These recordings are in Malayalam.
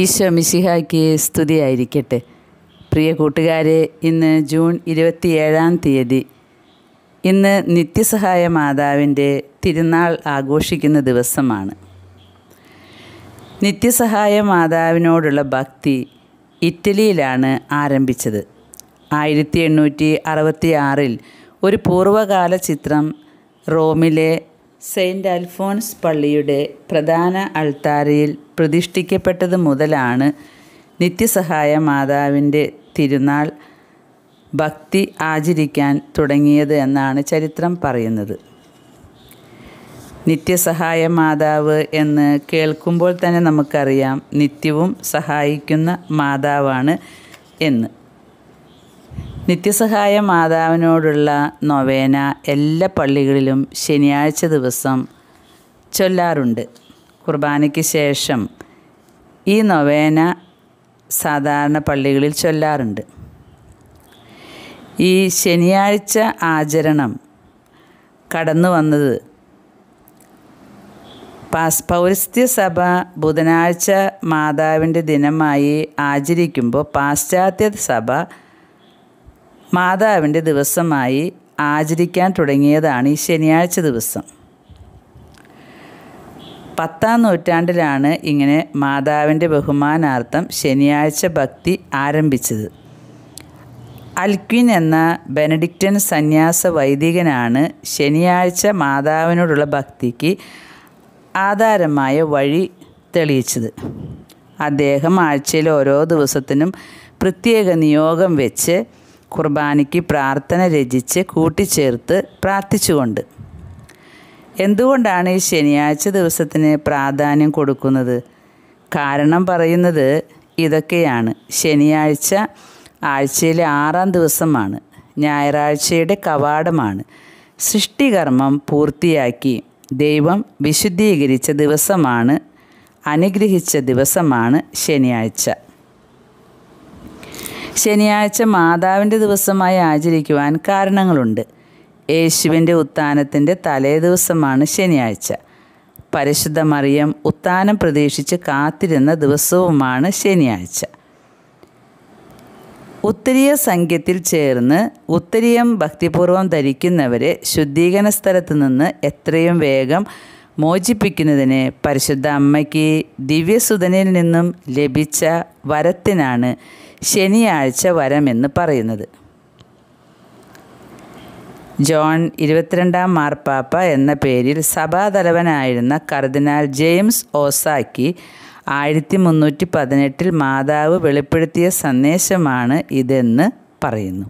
ഈശോ മിശിഹായ്ക്ക് സ്തുതിയായിരിക്കട്ടെ പ്രിയ കൂട്ടുകാരെ ഇന്ന് ജൂൺ ഇരുപത്തിയേഴാം തീയതി ഇന്ന് നിത്യസഹായ മാതാവിൻ്റെ തിരുനാൾ ആഘോഷിക്കുന്ന ദിവസമാണ് നിത്യസഹായ മാതാവിനോടുള്ള ഭക്തി ഇറ്റലിയിലാണ് ആരംഭിച്ചത് ആയിരത്തി എണ്ണൂറ്റി അറുപത്തി ആറിൽ ഒരു പൂർവ്വകാല ചിത്രം റോമിലെ സെയിൻറ്റ് അൽഫോൺസ് പള്ളിയുടെ പ്രധാന അൾത്താരയിൽ പ്രതിഷ്ഠിക്കപ്പെട്ടത് മുതലാണ് നിത്യസഹായ മാതാവിൻ്റെ തിരുനാൾ ഭക്തി ആചരിക്കാൻ തുടങ്ങിയത് എന്നാണ് ചരിത്രം പറയുന്നത് നിത്യസഹായ മാതാവ് എന്ന് കേൾക്കുമ്പോൾ തന്നെ നമുക്കറിയാം നിത്യവും സഹായിക്കുന്ന മാതാവാണ് എന്ന് നിത്യസഹായ മാതാവിനോടുള്ള നൊവേന എല്ലാ പള്ളികളിലും ശനിയാഴ്ച ദിവസം ചൊല്ലാറുണ്ട് കുർബാനയ്ക്ക് ശേഷം ഈ നൊവേന സാധാരണ പള്ളികളിൽ ചൊല്ലാറുണ്ട് ഈ ശനിയാഴ്ച ആചരണം കടന്നു വന്നത് പാസ് പൗരസ്ത്യ സഭ ബുധനാഴ്ച മാതാവിൻ്റെ ദിനമായി ആചരിക്കുമ്പോൾ പാശ്ചാത്യ സഭ മാതാവിൻ്റെ ദിവസമായി ആചരിക്കാൻ തുടങ്ങിയതാണ് ഈ ശനിയാഴ്ച ദിവസം പത്താം നൂറ്റാണ്ടിലാണ് ഇങ്ങനെ മാതാവിൻ്റെ ബഹുമാനാർത്ഥം ശനിയാഴ്ച ഭക്തി ആരംഭിച്ചത് അൽക്വിൻ എന്ന ബെനഡിക്റ്റൻ സന്യാസ വൈദികനാണ് ശനിയാഴ്ച മാതാവിനോടുള്ള ഭക്തിക്ക് ആധാരമായ വഴി തെളിയിച്ചത് അദ്ദേഹം ആഴ്ചയിൽ ഓരോ ദിവസത്തിനും പ്രത്യേക നിയോഗം വെച്ച് കുർബാനയ്ക്ക് പ്രാർത്ഥന രചിച്ച് കൂട്ടിച്ചേർത്ത് പ്രാർത്ഥിച്ചുകൊണ്ട് എന്തുകൊണ്ടാണ് ഈ ശനിയാഴ്ച ദിവസത്തിന് പ്രാധാന്യം കൊടുക്കുന്നത് കാരണം പറയുന്നത് ഇതൊക്കെയാണ് ശനിയാഴ്ച ആഴ്ചയിലെ ആറാം ദിവസമാണ് ഞായറാഴ്ചയുടെ കവാടമാണ് സൃഷ്ടികർമ്മം പൂർത്തിയാക്കി ദൈവം വിശുദ്ധീകരിച്ച ദിവസമാണ് അനുഗ്രഹിച്ച ദിവസമാണ് ശനിയാഴ്ച ശനിയാഴ്ച മാതാവിൻ്റെ ദിവസമായി ആചരിക്കുവാൻ കാരണങ്ങളുണ്ട് യേശുവിൻ്റെ ഉത്ഥാനത്തിൻ്റെ തലേ ദിവസമാണ് ശനിയാഴ്ച പരിശുദ്ധ മറിയം ഉത്ഥാനം പ്രതീക്ഷിച്ച് കാത്തിരുന്ന ദിവസവുമാണ് ശനിയാഴ്ച ഉത്തരീയ സംഖ്യത്തിൽ ചേർന്ന് ഉത്തരീയം ഭക്തിപൂർവം ധരിക്കുന്നവരെ ശുദ്ധീകരണ സ്ഥലത്ത് നിന്ന് എത്രയും വേഗം മോചിപ്പിക്കുന്നതിന് പരിശുദ്ധ അമ്മയ്ക്ക് ദിവ്യസുധനിൽ നിന്നും ലഭിച്ച വരത്തിനാണ് ശനിയാഴ്ച വരമെന്ന് പറയുന്നത് ജോൺ ഇരുപത്തിരണ്ടാം മാർപ്പാപ്പ എന്ന പേരിൽ സഭാതലവനായിരുന്ന കർദിനാൽ ജെയിംസ് ഓസാക്കി ആയിരത്തി മുന്നൂറ്റി പതിനെട്ടിൽ മാതാവ് വെളിപ്പെടുത്തിയ സന്ദേശമാണ് ഇതെന്ന് പറയുന്നു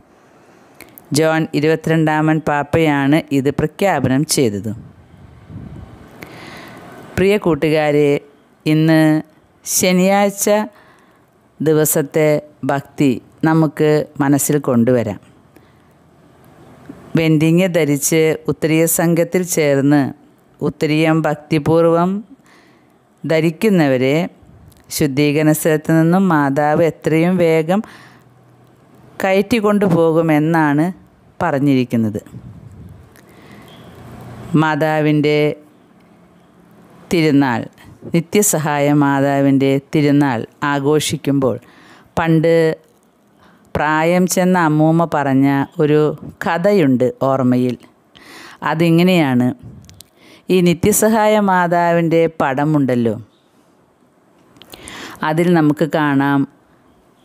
ജോൺ ഇരുപത്തിരണ്ടാമൻ പാപ്പയാണ് ഇത് പ്രഖ്യാപനം ചെയ്തത് പ്രിയ കൂട്ടുകാരെ ഇന്ന് ശനിയാഴ്ച ദിവസത്തെ ഭക്തി നമുക്ക് മനസ്സിൽ കൊണ്ടുവരാം വെൻഡിങ് ധരിച്ച് ഉത്തരീയ സംഘത്തിൽ ചേർന്ന് ഉത്തരീയം ഭക്തിപൂർവം ധരിക്കുന്നവരെ ശുദ്ധീകരണ സ്ഥലത്ത് നിന്നും മാതാവ് എത്രയും വേഗം കയറ്റിക്കൊണ്ടു പോകുമെന്നാണ് പറഞ്ഞിരിക്കുന്നത് മാതാവിൻ്റെ തിരുനാൾ നിത്യസഹായ മാതാവിൻ്റെ തിരുനാൾ ആഘോഷിക്കുമ്പോൾ പണ്ട് പ്രായം ചെന്ന അമ്മൂമ്മ പറഞ്ഞ ഒരു കഥയുണ്ട് ഓർമ്മയിൽ അതിങ്ങനെയാണ് ഈ നിത്യസഹായ മാതാവിൻ്റെ പടമുണ്ടല്ലോ അതിൽ നമുക്ക് കാണാം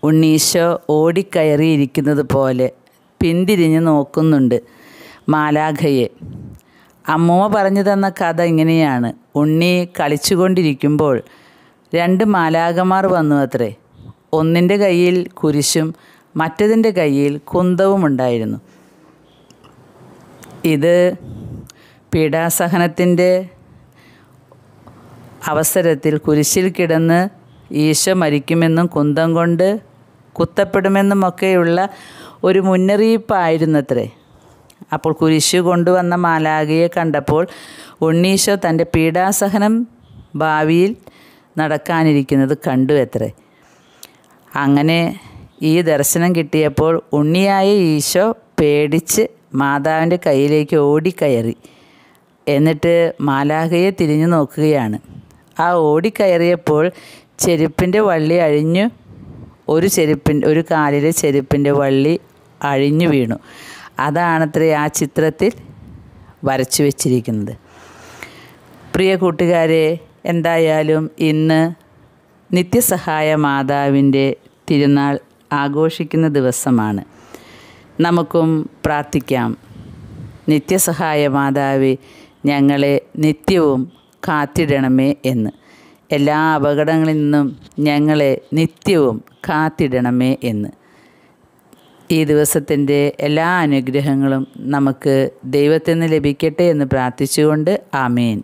ഉണ്ണീശോ ഓടിക്കയറിയിരിക്കുന്നത് പോലെ പിന്തിരിഞ്ഞ് നോക്കുന്നുണ്ട് മാലാഖയെ അമ്മൂമ്മ പറഞ്ഞു തന്ന കഥ ഇങ്ങനെയാണ് ഉണ്ണി കളിച്ചുകൊണ്ടിരിക്കുമ്പോൾ രണ്ട് മാലാകമാർ വന്നു അത്രേ ഒന്നിൻ്റെ കയ്യിൽ കുരിശും മറ്റതിൻ്റെ കയ്യിൽ കുന്തവും ഉണ്ടായിരുന്നു ഇത് പീഡാസഹനത്തിൻ്റെ അവസരത്തിൽ കുരിശിൽ കിടന്ന് ഈശോ മരിക്കുമെന്നും കുന്തം കൊണ്ട് കുത്തപ്പെടുമെന്നുമൊക്കെയുള്ള ഒരു മുന്നറിയിപ്പായിരുന്നത്രേ അപ്പോൾ കുരിശു കൊണ്ടുവന്ന മാലാഖയെ കണ്ടപ്പോൾ ഉണ്ണീശോ തൻ്റെ പീഡാസഹനം ഭാവിയിൽ നടക്കാനിരിക്കുന്നത് കണ്ടു എത്രേ അങ്ങനെ ഈ ദർശനം കിട്ടിയപ്പോൾ ഉണ്ണിയായ ഈശോ പേടിച്ച് മാതാവിൻ്റെ കയ്യിലേക്ക് ഓടിക്കയറി എന്നിട്ട് മാലാഖയെ തിരിഞ്ഞു നോക്കുകയാണ് ആ ഓടിക്കയറിയപ്പോൾ ചെരുപ്പിൻ്റെ വള്ളി അഴിഞ്ഞു ഒരു ചെരുപ്പിൻ ഒരു കാലിലെ ചെരുപ്പിൻ്റെ വള്ളി അഴിഞ്ഞു വീണു അതാണത്രേ ആ ചിത്രത്തിൽ വരച്ചു വച്ചിരിക്കുന്നത് പ്രിയ കൂട്ടുകാരെ എന്തായാലും ഇന്ന് നിത്യസഹായ മാതാവിൻ്റെ തിരുനാൾ ആഘോഷിക്കുന്ന ദിവസമാണ് നമുക്കും പ്രാർത്ഥിക്കാം നിത്യസഹായ മാതാവ് ഞങ്ങളെ നിത്യവും കാത്തിടണമേ എന്ന് എല്ലാ അപകടങ്ങളിൽ നിന്നും ഞങ്ങളെ നിത്യവും കാത്തിടണമേ എന്ന് ഈ ദിവസത്തിൻ്റെ എല്ലാ അനുഗ്രഹങ്ങളും നമുക്ക് ദൈവത്തിൽ നിന്ന് ലഭിക്കട്ടെ എന്ന് പ്രാർത്ഥിച്ചുകൊണ്ട് ആമേൻ